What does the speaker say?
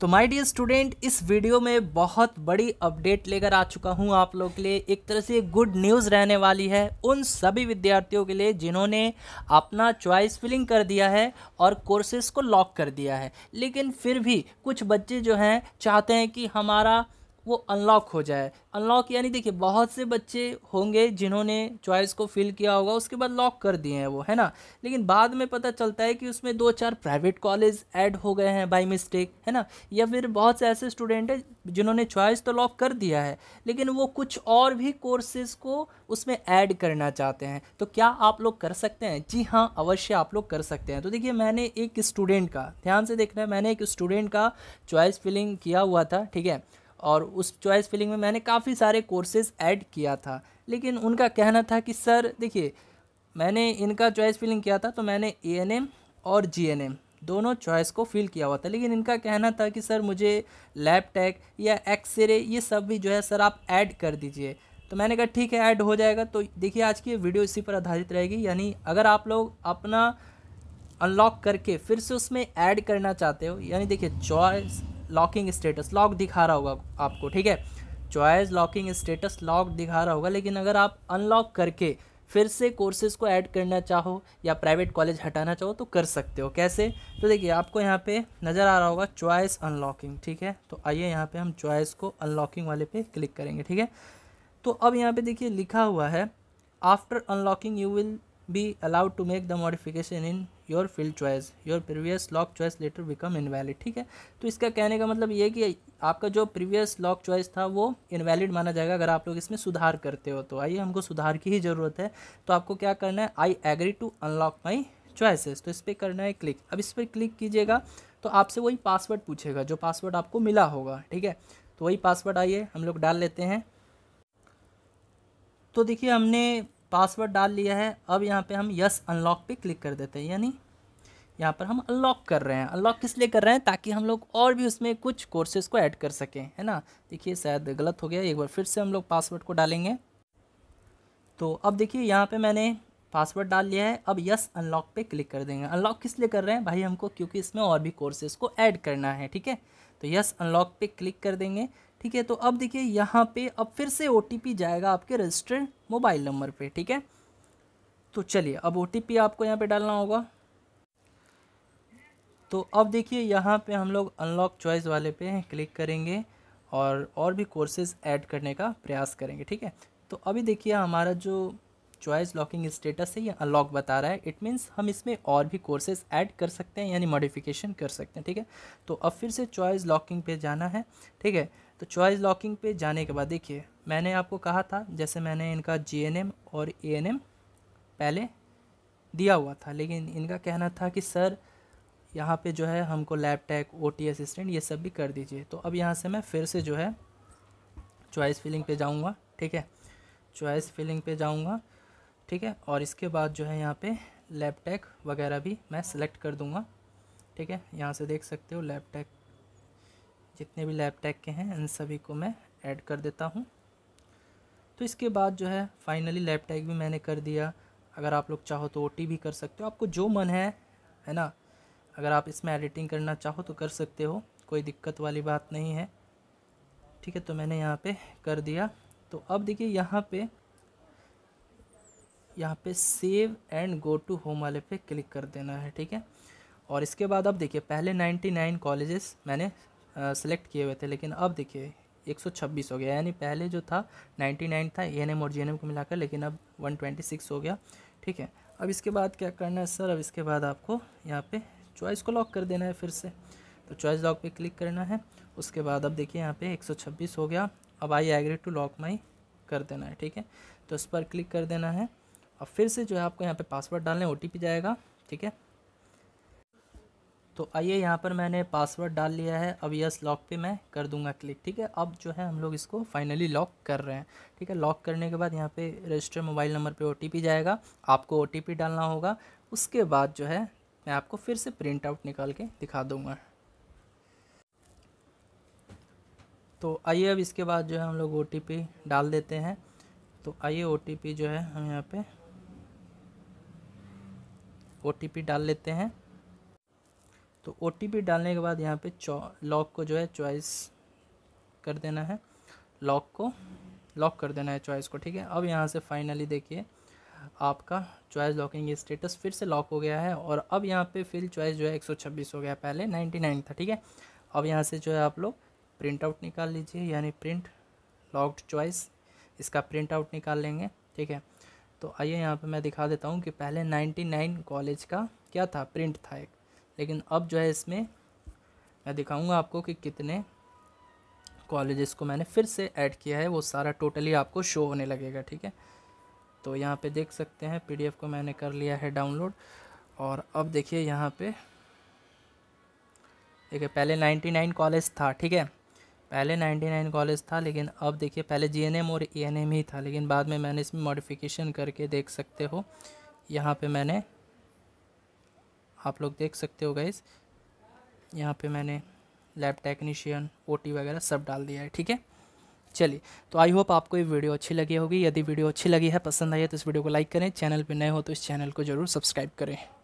तो my dear student इस video में बहुत बड़ी अपडेट लेकर आ चुका हूं आप लोग के लिए एक तरह से गुड न्यूज़ रहने वाली है उन सभी विद्यार्थियों के लिए जिन्होंने अपना चॉइस फिलिंग कर दिया है और कोर्सेज को लॉक कर दिया है लेकिन फिर भी कुछ बच्चे जो हैं चाहते हैं कि हमारा वो अनलॉक हो जाए अनलॉक यानी देखिए बहुत से बच्चे होंगे जिन्होंने चॉइस को फिल किया होगा उसके बाद लॉक कर दिए हैं वो है ना लेकिन बाद में पता चलता है कि उसमें दो चार प्राइवेट कॉलेज ऐड हो गए हैं बाई मिस्टेक है ना या फिर बहुत से ऐसे स्टूडेंट हैं जिन्होंने चॉइस तो लॉक कर दिया है लेकिन वो कुछ और भी कोर्सेज को उसमें ऐड करना चाहते हैं तो क्या आप लोग कर सकते हैं जी हाँ अवश्य आप लोग कर सकते हैं तो देखिए मैंने एक स्टूडेंट का ध्यान से देखना है मैंने एक स्टूडेंट का चॉइस फिलिंग किया हुआ था ठीक है और उस चॉइस फिलिंग में मैंने काफ़ी सारे कोर्सेज ऐड किया था लेकिन उनका कहना था कि सर देखिए मैंने इनका चॉइस फिलिंग किया था तो मैंने ए और जी दोनों चॉइस को फिल किया हुआ था लेकिन इनका कहना था कि सर मुझे लैब टैक या एक्सरे ये सब भी जो है सर आप ऐड कर दीजिए तो मैंने कहा ठीक है ऐड हो जाएगा तो देखिए आज की वीडियो इसी पर आधारित रहेगी यानी अगर आप लोग अपना अनलॉक करके फिर से उसमें ऐड करना चाहते हो यानी देखिए चॉइस लॉकिंग स्टेटस लॉक दिखा रहा होगा आपको ठीक है चॉइस लॉकिंग स्टेटस लॉक दिखा रहा होगा लेकिन अगर आप अनलॉक करके फिर से कोर्सेज को ऐड करना चाहो या प्राइवेट कॉलेज हटाना चाहो तो कर सकते हो कैसे तो देखिए आपको यहाँ पे नज़र आ रहा होगा चॉइस अनलॉकिंग ठीक है तो आइए यहाँ पे हम चॉइस को अनलॉकिंग वाले पे क्लिक करेंगे ठीक है तो अब यहाँ पे देखिए लिखा हुआ है after unlocking you will be allowed to make the modification in your field choice your previous lock choice letter become invalid ठीक है तो इसका कहने का मतलब ये कि आपका जो प्रीवियस लॉक चॉइस था वो इनवैलिड माना जाएगा अगर आप लोग इसमें सुधार करते हो तो आइए हमको सुधार की ही ज़रूरत है तो आपको क्या करना है I agree to unlock my choices तो इस पर करना है क्लिक अब इस पर क्लिक कीजिएगा तो आपसे वही पासवर्ड पूछेगा जो पासवर्ड आपको मिला होगा ठीक है तो वही पासवर्ड आइए हम लोग डाल लेते हैं तो देखिए हमने पासवर्ड डाल लिया है अब यहाँ पे हम यस अनलॉक पे क्लिक कर देते हैं यानी यहाँ पर हम अनलॉक कर रहे हैं अनलॉक किस लिए कर रहे हैं ताकि हम लोग और भी उसमें कुछ कोर्सेज को ऐड कर सकें है ना देखिए शायद गलत हो गया एक बार फिर से हम लोग पासवर्ड को डालेंगे तो अब देखिए यहाँ पे मैंने पासवर्ड डाल लिया है अब यस अनलॉक पे क्लिक कर देंगे अनलॉक किस लिए कर रहे हैं भाई हमको क्योंकि इसमें और भी कोर्सेज को ऐड करना है ठीक है तो यस अनलॉक पे क्लिक कर देंगे ठीक है तो अब देखिए यहाँ पे अब फिर से ओ जाएगा आपके रजिस्टर्ड मोबाइल नंबर पे ठीक है तो चलिए अब ओ आपको यहाँ पे डालना होगा तो अब देखिए यहाँ पे हम लोग अनलॉक चॉइस वाले पे क्लिक करेंगे और और भी कोर्सेज ऐड करने का प्रयास करेंगे ठीक है तो अभी देखिए हमारा जो चॉइस लॉकिंग स्टेटस है ये अनलॉक बता रहा है इट मीन्स हम इसमें और भी कोर्सेज ऐड कर सकते हैं यानी मॉडिफिकेशन कर सकते हैं ठीक है तो अब फिर से चॉइस लॉकिंग पे जाना है ठीक है तो चॉइस लॉकिंग पे जाने के बाद देखिए मैंने आपको कहा था जैसे मैंने इनका जी और ए पहले दिया हुआ था लेकिन इनका कहना था कि सर यहाँ पे जो है हमको lab tech O T assistant ये सब भी कर दीजिए तो अब यहाँ से मैं फिर से जो है चॉइस फिलिंग पे जाऊँगा ठीक है चॉइस फिलिंग पे जाऊँगा ठीक है और इसके बाद जो है यहाँ पे लैब टैक वगैरह भी मैं सेलेक्ट कर दूँगा ठीक है यहाँ से देख सकते हो लैब टैक जितने भी लैब टैग के हैं इन सभी को मैं ऐड कर देता हूँ तो इसके बाद जो है फाइनली लैब टैग भी मैंने कर दिया अगर आप लोग चाहो तो ओ भी कर सकते हो आपको जो मन है है ना अगर आप इसमें एडिटिंग करना चाहो तो कर सकते हो कोई दिक्कत वाली बात नहीं है ठीक है तो मैंने यहाँ पे कर दिया तो अब देखिए यहाँ पे यहाँ पे save and go to home वाले पे क्लिक कर देना है ठीक है और इसके बाद अब देखिए पहले 99 कॉलेजेस मैंने सेलेक्ट किए हुए थे लेकिन अब देखिए 126 हो गया यानी पहले जो था 99 था ए और जी को मिलाकर लेकिन अब 126 हो गया ठीक है अब इसके बाद क्या करना है सर अब इसके बाद आपको यहाँ पे चॉइस को लॉक कर देना है फिर से तो चॉइस लॉक पे क्लिक करना है उसके बाद अब देखिए यहाँ पे 126 हो गया अब I agree to lock my कर देना है ठीक है तो इस पर क्लिक कर देना है और फिर से जो है आपको यहाँ पर पासवर्ड डालना है ओ जाएगा ठीक है तो आइए यहाँ पर मैंने पासवर्ड डाल लिया है अब यस लॉक पे मैं कर दूंगा क्लिक ठीक है अब जो है हम लोग इसको फाइनली लॉक कर रहे हैं ठीक है लॉक करने के बाद यहाँ पे रजिस्टर मोबाइल नंबर पे ओटीपी जाएगा आपको ओटीपी डालना होगा उसके बाद जो है मैं आपको फिर से प्रिंट आउट निकाल के दिखा दूँगा तो आइए अब इसके बाद जो है हम लोग ओ डाल देते हैं तो आइए ओ जो है हम यहाँ पर ओ डाल लेते हैं तो ओ डालने के बाद यहाँ पे लॉक को जो है चॉइस कर देना है लॉक को लॉक कर देना है चॉइस को ठीक है अब यहाँ से फाइनली देखिए आपका चॉइस लॉकिंग स्टेटस फिर से लॉक हो गया है और अब यहाँ पे फिर चॉइस जो है 126 हो गया पहले 99 था ठीक है अब यहाँ से जो है आप लोग प्रिंट आउट निकाल लीजिए यानी प्रिंट लॉक्ड चॉइस इसका प्रिंट आउट निकाल लेंगे ठीक है तो आइए यहाँ पे मैं दिखा देता हूँ कि पहले 99 कॉलेज का क्या था प्रिंट था एक लेकिन अब जो है इसमें मैं दिखाऊंगा आपको कि कितने कॉलेजेस को मैंने फिर से ऐड किया है वो सारा टोटली आपको शो होने लगेगा ठीक है तो यहाँ पे देख सकते हैं पीडीएफ को मैंने कर लिया है डाउनलोड और अब देखिए यहाँ पे देखिए पहले 99 कॉलेज था ठीक है पहले 99 कॉलेज था लेकिन अब देखिए पहले जी और ईएनएम e ही था लेकिन बाद में मैंने इसमें मॉडिफिकेशन करके देख सकते हो यहाँ पर मैंने आप लोग देख सकते हो गाइस यहाँ पे मैंने लैब टेक्नीशियन ओटी वगैरह सब डाल दिया है ठीक है चलिए तो आई होप आपको ये वीडियो अच्छी लगी होगी यदि वीडियो अच्छी लगी है पसंद आई है तो इस वीडियो को लाइक करें चैनल पर नए हो तो इस चैनल को जरूर सब्सक्राइब करें